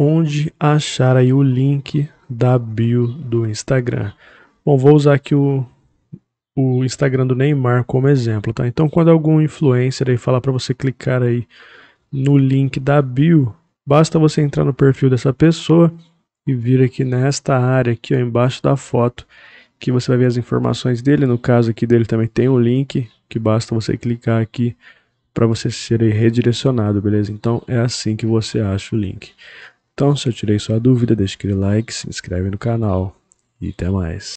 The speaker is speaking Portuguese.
onde achar aí o link da bio do Instagram. Bom, vou usar aqui o, o Instagram do Neymar como exemplo, tá? Então, quando algum influencer aí falar para você clicar aí no link da bio, basta você entrar no perfil dessa pessoa e vir aqui nesta área aqui ó, embaixo da foto que você vai ver as informações dele. No caso aqui dele também tem um link que basta você clicar aqui para você ser redirecionado, beleza? Então é assim que você acha o link. Então, se eu tirei sua dúvida, deixa aquele like, se inscreve no canal e até mais.